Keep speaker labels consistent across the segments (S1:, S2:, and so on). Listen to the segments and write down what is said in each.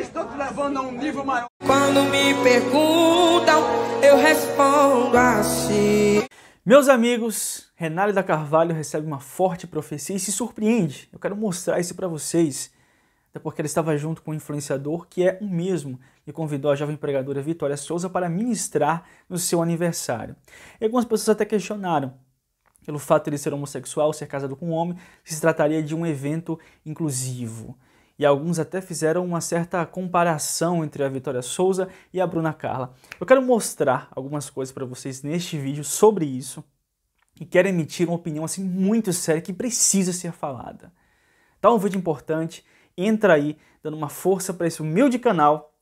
S1: estou te levando a um nível maior. Quando me perguntam, eu respondo assim. Meus amigos, Renale da Carvalho recebe uma forte profecia e se surpreende. Eu quero mostrar isso para vocês, até porque ela estava junto com um influenciador que é o mesmo e convidou a jovem empregadora Vitória Souza para ministrar no seu aniversário. E algumas pessoas até questionaram pelo fato de ele ser homossexual, ser casado com um homem, se trataria de um evento inclusivo e alguns até fizeram uma certa comparação entre a Vitória Souza e a Bruna Carla. Eu quero mostrar algumas coisas para vocês neste vídeo sobre isso e quero emitir uma opinião assim muito séria que precisa ser falada. Tá um vídeo importante, entra aí dando uma força para esse humilde canal.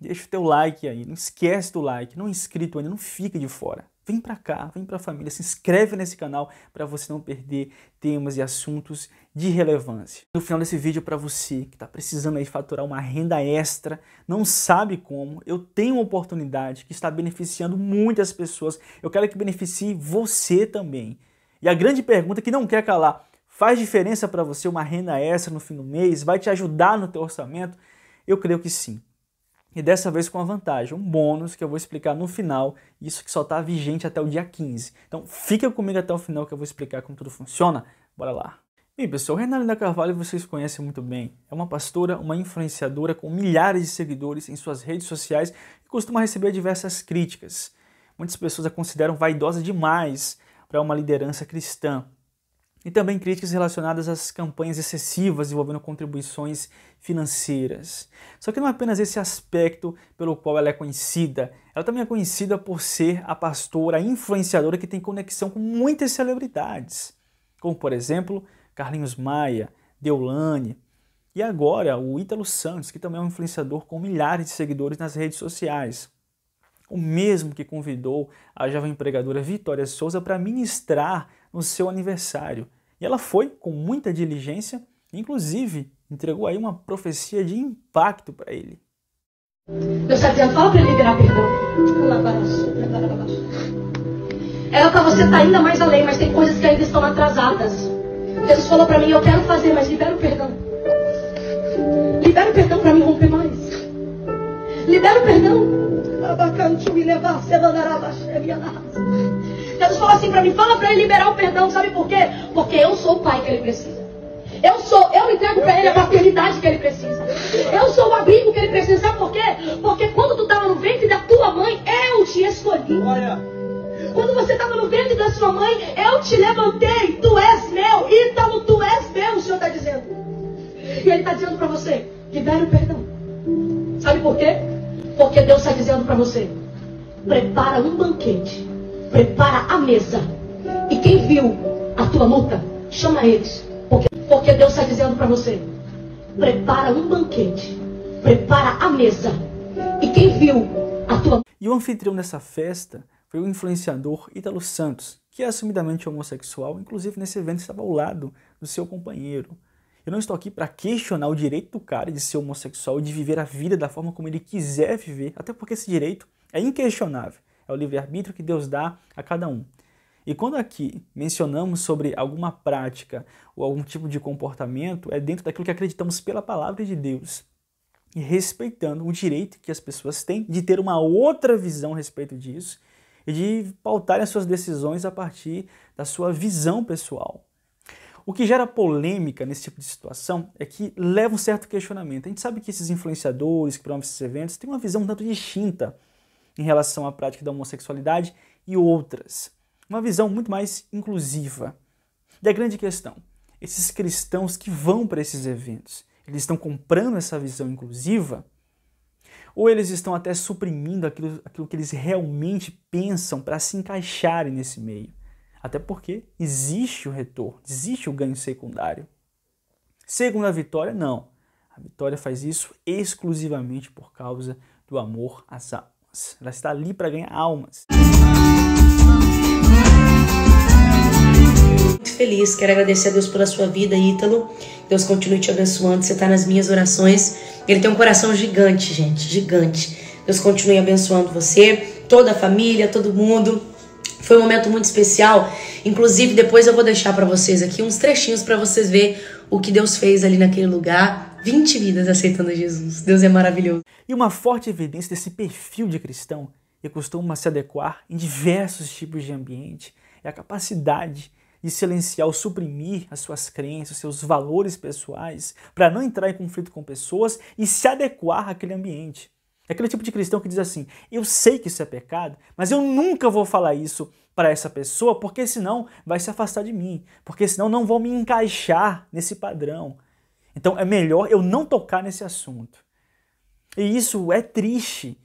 S1: Deixa o teu like aí, não esquece do like, não é inscrito ainda, não fica de fora. Vem para cá, vem para a família, se inscreve nesse canal para você não perder temas e assuntos de relevância. No final desse vídeo para você que está precisando aí faturar uma renda extra, não sabe como, eu tenho uma oportunidade que está beneficiando muitas pessoas. Eu quero que beneficie você também. E a grande pergunta que não quer calar, faz diferença para você uma renda extra no fim do mês? Vai te ajudar no teu orçamento? Eu creio que sim e dessa vez com uma vantagem, um bônus que eu vou explicar no final, isso que só está vigente até o dia 15. Então fica comigo até o final que eu vou explicar como tudo funciona. Bora lá! Bem, pessoal, Renalina Carvalho vocês conhecem muito bem. É uma pastora, uma influenciadora com milhares de seguidores em suas redes sociais e costuma receber diversas críticas. Muitas pessoas a consideram vaidosa demais para uma liderança cristã e também críticas relacionadas às campanhas excessivas envolvendo contribuições financeiras. Só que não é apenas esse aspecto pelo qual ela é conhecida, ela também é conhecida por ser a pastora influenciadora que tem conexão com muitas celebridades, como por exemplo Carlinhos Maia, Deolane, e agora o Ítalo Santos, que também é um influenciador com milhares de seguidores nas redes sociais. O mesmo que convidou a jovem empregadora Vitória Souza para ministrar no seu aniversário. E ela foi com muita diligência, inclusive entregou aí uma profecia de impacto para ele.
S2: Deus está dizendo, fala para ele liberar perdão. É para você estar tá ainda mais além, mas tem coisas que ainda estão atrasadas. Deus falou para mim, eu quero fazer, mas libera o perdão. Libera o perdão para me romper mais. Libera o perdão. Deus falou assim para mim, fala para ele liberar o perdão, sabe por quê? Porque eu sou o pai que ele precisa. Eu sou, eu entrego para ele a paternidade que ele precisa. Eu sou o abrigo que ele precisa. Sabe por quê? Porque quando tu estava no ventre da tua mãe, eu te escolhi. Quando você estava no ventre da sua mãe, eu te levantei. Tu és meu. Ítalo, tu és meu, o Senhor está dizendo. E ele está dizendo para você, libera o perdão. Sabe por quê? Porque Deus está dizendo para você, prepara um banquete, prepara a mesa. E quem viu a tua luta, chama eles. Porque, porque Deus está dizendo para você: prepara um banquete, prepara a mesa. E
S1: quem viu a tua. E o anfitrião dessa festa foi o influenciador Ítalo Santos, que é assumidamente homossexual, inclusive nesse evento estava ao lado do seu companheiro. Eu não estou aqui para questionar o direito do cara de ser homossexual e de viver a vida da forma como ele quiser viver, até porque esse direito é inquestionável. É o livre-arbítrio que Deus dá a cada um. E quando aqui mencionamos sobre alguma prática ou algum tipo de comportamento, é dentro daquilo que acreditamos pela palavra de Deus e respeitando o direito que as pessoas têm de ter uma outra visão a respeito disso e de pautarem as suas decisões a partir da sua visão pessoal. O que gera polêmica nesse tipo de situação é que leva um certo questionamento. A gente sabe que esses influenciadores que promovem esses eventos têm uma visão um tanto distinta em relação à prática da homossexualidade e outras uma visão muito mais inclusiva. E a grande questão: esses cristãos que vão para esses eventos, eles estão comprando essa visão inclusiva? Ou eles estão até suprimindo aquilo, aquilo que eles realmente pensam para se encaixarem nesse meio? Até porque existe o retorno, existe o ganho secundário. Segundo a vitória, não. A vitória faz isso exclusivamente por causa do amor às almas. Ela está ali para ganhar almas. feliz. Quero
S2: agradecer a Deus pela sua vida, Ítalo. Deus continue te abençoando. Você está nas minhas orações. Ele tem um coração gigante, gente, gigante. Deus continue abençoando você, toda a família, todo mundo. Foi um momento muito especial. Inclusive, depois eu vou deixar para vocês aqui
S1: uns trechinhos para vocês ver o que Deus fez ali naquele lugar. 20 vidas aceitando Jesus. Deus é maravilhoso. E uma forte evidência desse perfil de cristão que costuma se adequar em diversos tipos de ambiente é a capacidade e silenciar ou suprimir as suas crenças, seus valores pessoais, para não entrar em conflito com pessoas e se adequar àquele ambiente. É aquele tipo de cristão que diz assim: eu sei que isso é pecado, mas eu nunca vou falar isso para essa pessoa, porque senão vai se afastar de mim, porque senão não vou me encaixar nesse padrão. Então é melhor eu não tocar nesse assunto. E isso é triste,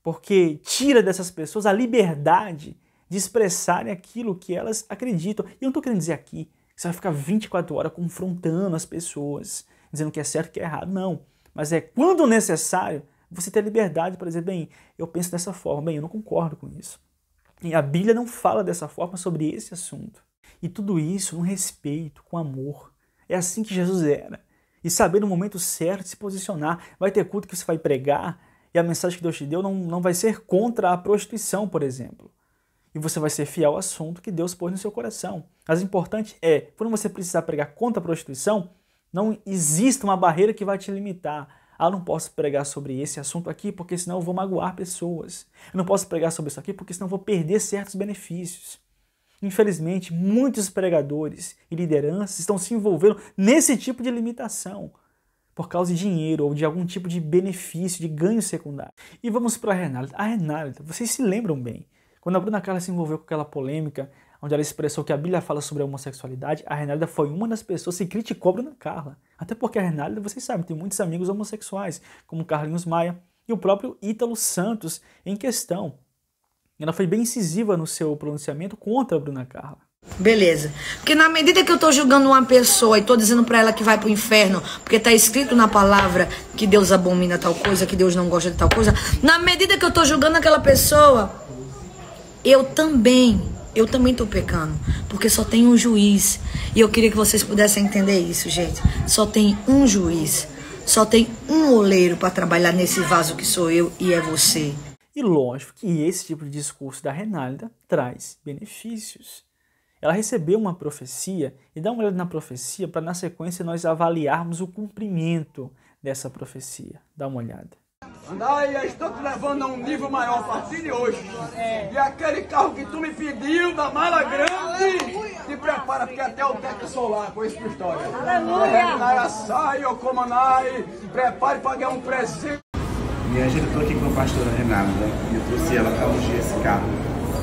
S1: porque tira dessas pessoas a liberdade de expressarem aquilo que elas acreditam. E eu não estou querendo dizer aqui que você vai ficar 24 horas confrontando as pessoas, dizendo que é certo e que é errado, não. Mas é quando necessário você ter liberdade para dizer, bem, eu penso dessa forma, bem, eu não concordo com isso. E a Bíblia não fala dessa forma sobre esse assunto. E tudo isso no respeito, com amor. É assim que Jesus era. E saber no momento certo se posicionar. Vai ter culto que você vai pregar e a mensagem que Deus te deu não, não vai ser contra a prostituição, por exemplo e você vai ser fiel ao assunto que Deus pôs no seu coração. Mas o importante é, quando você precisar pregar contra a prostituição, não exista uma barreira que vai te limitar. Ah, não posso pregar sobre esse assunto aqui porque senão eu vou magoar pessoas. Eu não posso pregar sobre isso aqui porque senão eu vou perder certos benefícios. Infelizmente, muitos pregadores e lideranças estão se envolvendo nesse tipo de limitação por causa de dinheiro ou de algum tipo de benefício, de ganho secundário. E vamos para a Renata. A Renata, vocês se lembram bem, quando a Bruna Carla se envolveu com aquela polêmica, onde ela expressou que a Bíblia fala sobre a homossexualidade, a Renalda foi uma das pessoas que criticou a Bruna Carla. Até porque a Renalda, vocês sabem, tem muitos amigos homossexuais, como Carlinhos Maia e o próprio Ítalo Santos em questão. Ela foi bem incisiva no seu pronunciamento contra a Bruna Carla. Beleza.
S2: Porque na medida que eu estou julgando uma pessoa e estou dizendo para ela que vai para o inferno, porque está escrito na palavra que Deus abomina tal coisa, que Deus não gosta de tal coisa, na medida que eu estou julgando aquela pessoa, eu também, eu também estou pecando, porque só tem um juiz. E eu queria que vocês pudessem entender isso, gente. Só tem um juiz, só tem um oleiro
S1: para trabalhar nesse vaso que sou eu e é você. E lógico que esse tipo de discurso da Renálida traz benefícios. Ela recebeu uma profecia e dá uma olhada na profecia para, na sequência, nós avaliarmos o cumprimento dessa profecia. Dá uma olhada. Andai, estou te levando a um nível maior a partir de hoje. É. E aquele carro que tu me pediu da mala grande, te prepara, porque até o Teca Solar com essa história. Aleluia! Sai, Ocomanai, prepare para ganhar um
S3: presente.
S2: Minha gente, eu estou aqui com a pastora Renata e eu trouxe ela para ungir esse carro.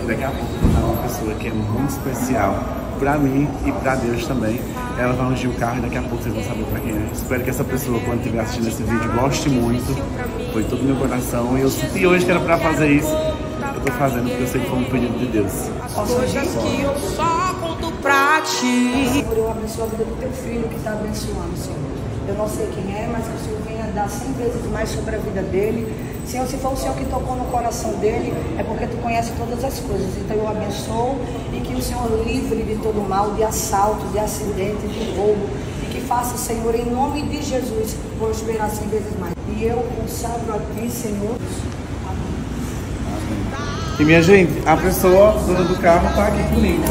S2: Daqui a pouco eu vou dar uma pessoa que é muito especial para mim e para Deus também. Ela vai ungir o carro e daqui a pouco vocês vão saber para quem é. Espero que essa pessoa, quando estiver assistindo esse vídeo, goste muito. Foi todo meu coração e eu senti hoje que era para fazer isso. Eu tô fazendo porque eu sei que foi um pedido de Deus. Hoje coisas que eu só conto pra ti. Senhor, eu abençoo a vida do teu filho que tá abençoando, Senhor. Eu não sei quem é, mas que o Senhor venha dar 100 vezes mais sobre a vida dele Senhor, se foi o Senhor que tocou no coração dele, é porque tu conhece todas as coisas. Então eu abençoo e que o Senhor livre de todo mal, de assalto, de acidente, de roubo. E que faça, Senhor, em nome de Jesus, vou esperar cem assim vezes mais. E
S3: eu consagro a ti, Senhor.
S1: E minha gente, a pessoa, dona do carro, tá aqui comigo.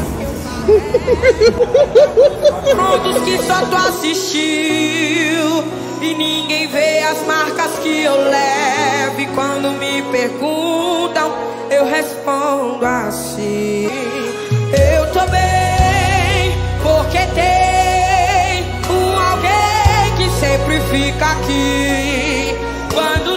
S2: Todos que só tu assistiu. E ninguém vê as marcas que eu levo. E quando me perguntam, eu respondo assim: Eu tô bem, porque tem um alguém que sempre fica aqui. Quando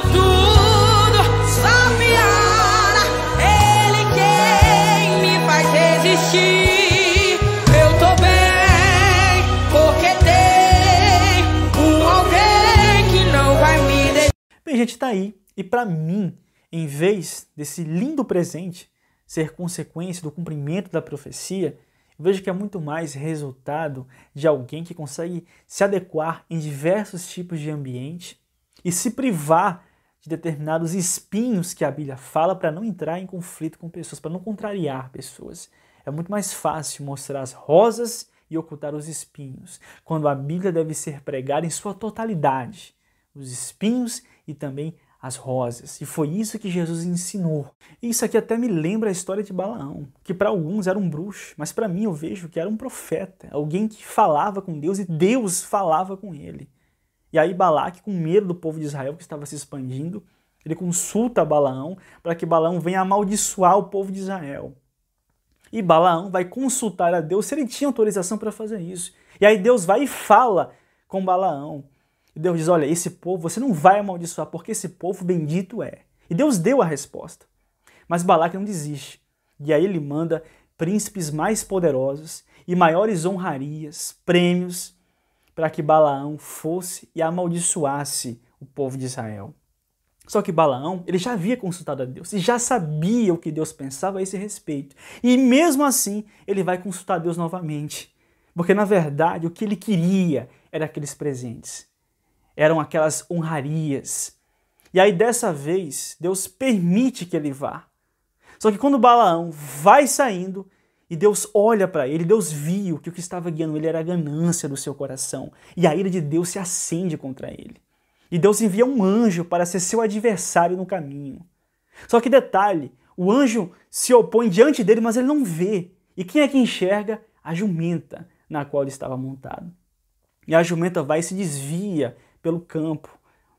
S1: gente está aí e para mim, em vez desse lindo presente ser consequência do cumprimento da profecia, vejo que é muito mais resultado de alguém que consegue se adequar em diversos tipos de ambiente e se privar de determinados espinhos que a Bíblia fala para não entrar em conflito com pessoas, para não contrariar pessoas. É muito mais fácil mostrar as rosas e ocultar os espinhos, quando a Bíblia deve ser pregada em sua totalidade. Os espinhos e também as rosas. E foi isso que Jesus ensinou. isso aqui até me lembra a história de Balaão, que para alguns era um bruxo, mas para mim eu vejo que era um profeta, alguém que falava com Deus e Deus falava com ele. E aí Balaque, com medo do povo de Israel que estava se expandindo, ele consulta Balaão para que Balaão venha amaldiçoar o povo de Israel. E Balaão vai consultar a Deus se ele tinha autorização para fazer isso. E aí Deus vai e fala com Balaão. E Deus diz: Olha, esse povo você não vai amaldiçoar, porque esse povo bendito é. E Deus deu a resposta. Mas Balaque não desiste. E aí ele manda príncipes mais poderosos e maiores honrarias, prêmios, para que Balaão fosse e amaldiçoasse o povo de Israel. Só que Balaão, ele já havia consultado a Deus e já sabia o que Deus pensava a esse respeito. E mesmo assim, ele vai consultar Deus novamente. Porque na verdade, o que ele queria era aqueles presentes eram aquelas honrarias. E aí dessa vez, Deus permite que ele vá. Só que quando Balaão vai saindo e Deus olha para ele, Deus viu que o que estava guiando ele era a ganância do seu coração. E a ira de Deus se acende contra ele. E Deus envia um anjo para ser seu adversário no caminho. Só que detalhe, o anjo se opõe diante dele, mas ele não vê. E quem é que enxerga? A jumenta na qual ele estava montado. E a jumenta vai e se desvia pelo campo,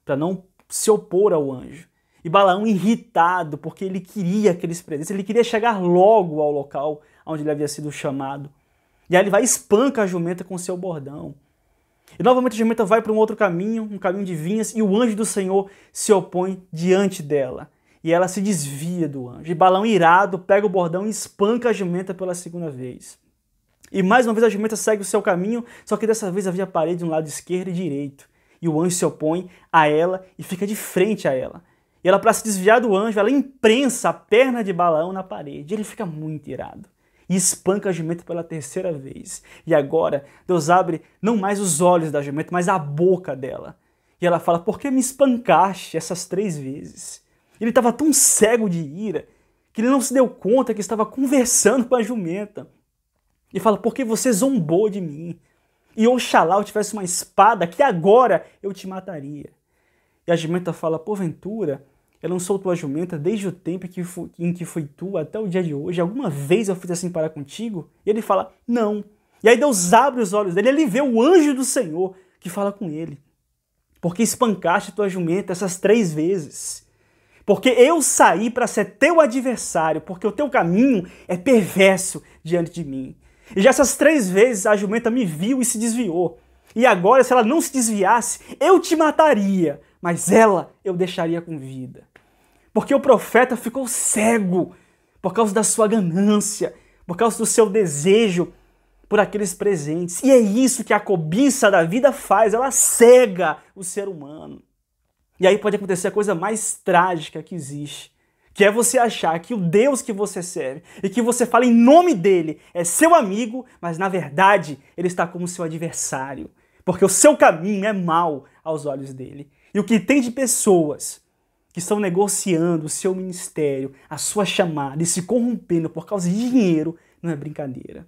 S1: para não se opor ao anjo. E Balaão irritado, porque ele queria aqueles presentes, ele queria chegar logo ao local onde ele havia sido chamado. E aí ele vai e espanca a jumenta com seu bordão. E novamente a jumenta vai para um outro caminho, um caminho de vinhas, e o anjo do Senhor se opõe diante dela. E ela se desvia do anjo. E Balão, irado, pega o bordão e espanca a jumenta pela segunda vez. E mais uma vez a jumenta segue o seu caminho, só que dessa vez havia parede de um lado esquerdo e direito e o anjo se opõe a ela e fica de frente a ela. E ela, para se desviar do anjo, ela imprensa a perna de Balaão na parede. Ele fica muito irado e espanca a jumenta pela terceira vez. E agora, Deus abre não mais os olhos da jumenta, mas a boca dela. E ela fala: Por que me espancaste essas três vezes? Ele estava tão cego de ira que ele não se deu conta que estava conversando com a jumenta. E fala: Por que você zombou de mim? E oxalá eu tivesse uma espada, que agora eu te mataria. E a jumenta fala: Porventura, eu não sou tua jumenta desde o tempo em que, fui, em que fui tua até o dia de hoje. Alguma vez eu fiz assim para contigo? E ele fala: Não. E aí Deus abre os olhos dele, ele vê o anjo do Senhor que fala com ele. Porque espancaste tua jumenta essas três vezes. Porque eu saí para ser teu adversário, porque o teu caminho é perverso diante de mim. E já essas três vezes a jumenta me viu e se desviou. E agora, se ela não se desviasse, eu te mataria, mas ela eu deixaria com vida. Porque o profeta ficou cego por causa da sua ganância, por causa do seu desejo por aqueles presentes. E é isso que a cobiça da vida faz, ela cega o ser humano. E aí pode acontecer a coisa mais trágica que existe que é você achar que o Deus que você serve e que você fala em nome dele é seu amigo, mas na verdade ele está como seu adversário, porque o seu caminho é mau aos olhos dele. E o que tem de pessoas que estão negociando o seu ministério, a sua chamada e se corrompendo por causa de dinheiro, não é brincadeira.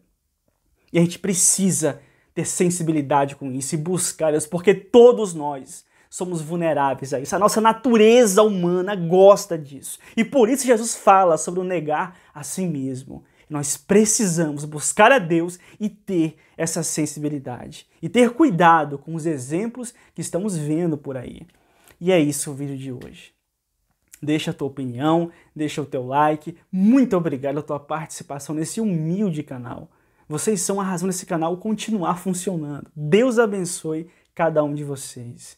S1: E a gente precisa ter sensibilidade com isso e buscar Deus, porque todos nós somos vulneráveis a isso. A nossa natureza humana gosta disso. E por isso Jesus fala sobre o negar a si mesmo. Nós precisamos buscar a Deus e ter essa sensibilidade. E ter cuidado com os exemplos que estamos vendo por aí. E é isso o vídeo de hoje. Deixa a tua opinião, deixa o teu like. Muito obrigado pela tua participação nesse humilde canal. Vocês são a razão desse canal continuar funcionando. Deus abençoe cada um de vocês.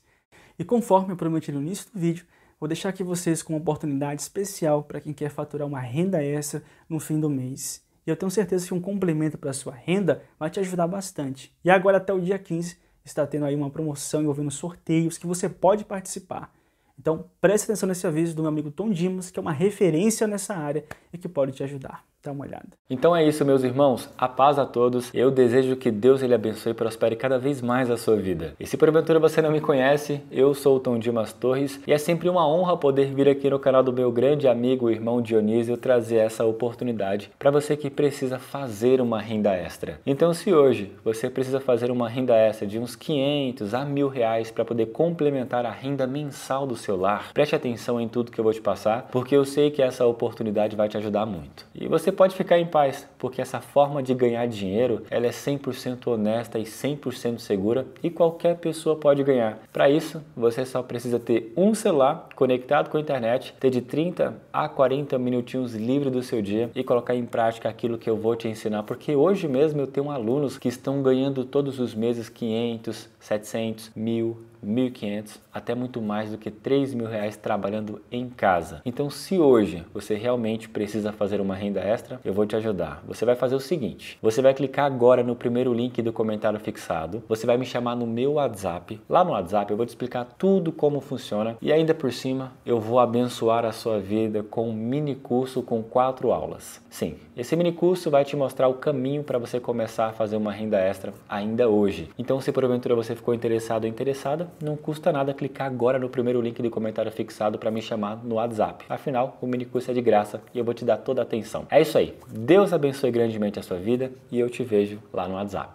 S1: E conforme eu prometi no início do vídeo, vou deixar aqui vocês com uma oportunidade especial para quem quer faturar uma renda extra no fim do mês. E eu tenho certeza que um complemento para sua renda vai te ajudar bastante. E agora até o dia 15 está tendo aí uma promoção envolvendo sorteios que você pode participar. Então preste atenção nesse aviso do meu amigo Tom Dimas, que é uma referência nessa área e que pode te ajudar. Dá uma olhada.
S3: Então é isso, meus irmãos. A paz a todos. Eu desejo que Deus ele abençoe e prospere cada vez mais a sua vida. E se porventura você não me conhece, eu sou o Tom Dimas Torres e é sempre uma honra poder vir aqui no canal do meu grande amigo o irmão Dionísio trazer essa oportunidade para você que precisa fazer uma renda extra. Então, se hoje você precisa fazer uma renda extra de uns 500 a mil reais para poder complementar a renda mensal do seu lar, preste atenção em tudo que eu vou te passar, porque eu sei que essa oportunidade vai te ajudar muito. E você pode ficar em paz, porque essa forma de ganhar dinheiro, ela é 100% honesta e 100% segura e qualquer pessoa pode ganhar. Para isso, você só precisa ter um celular conectado com a internet, ter de 30 a 40 minutinhos livre do seu dia e colocar em prática aquilo que eu vou te ensinar, porque hoje mesmo eu tenho alunos que estão ganhando todos os meses 500, 700, 1000, 1.500 até muito mais do que 3 mil reais trabalhando em casa. Então, se hoje você realmente precisa fazer uma renda extra, eu vou te ajudar. Você vai fazer o seguinte: você vai clicar agora no primeiro link do comentário fixado, você vai me chamar no meu WhatsApp. Lá no WhatsApp eu vou te explicar tudo como funciona e ainda por cima eu vou abençoar a sua vida com um mini curso com quatro aulas. Sim, esse mini curso vai te mostrar o caminho para você começar a fazer uma renda extra ainda hoje. Então, se porventura você ficou interessado ou interessada, não custa nada clicar agora no primeiro link do comentário fixado para me chamar no WhatsApp. Afinal, o mini curso é de graça e eu vou te dar toda a atenção. É isso aí. Deus abençoe grandemente a sua vida e eu te vejo lá no WhatsApp.